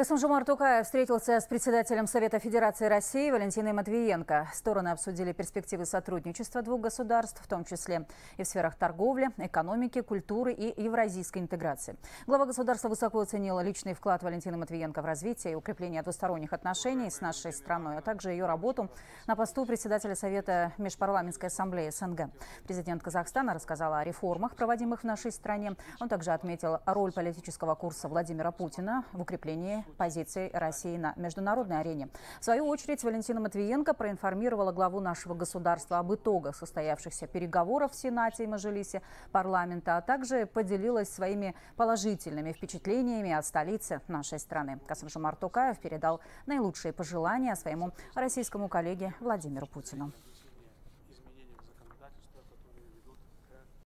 Касымжумар Тукаев встретился с председателем Совета Федерации России Валентиной Матвиенко. Стороны обсудили перспективы сотрудничества двух государств, в том числе и в сферах торговли, экономики, культуры и евразийской интеграции. Глава государства высоко оценила личный вклад Валентины Матвиенко в развитие и укрепление двусторонних отношений с нашей страной, а также ее работу на посту председателя Совета Межпарламентской ассамблеи СНГ. Президент Казахстана рассказала о реформах, проводимых в нашей стране. Он также отметил роль политического курса Владимира Путина в укреплении позиции России на международной арене. В свою очередь, Валентина Матвиенко проинформировала главу нашего государства об итогах состоявшихся переговоров в Сенате и Мажилисе парламента, а также поделилась своими положительными впечатлениями от столицы нашей страны. Касымжумар Тукаев передал наилучшие пожелания своему российскому коллеге Владимиру Путину.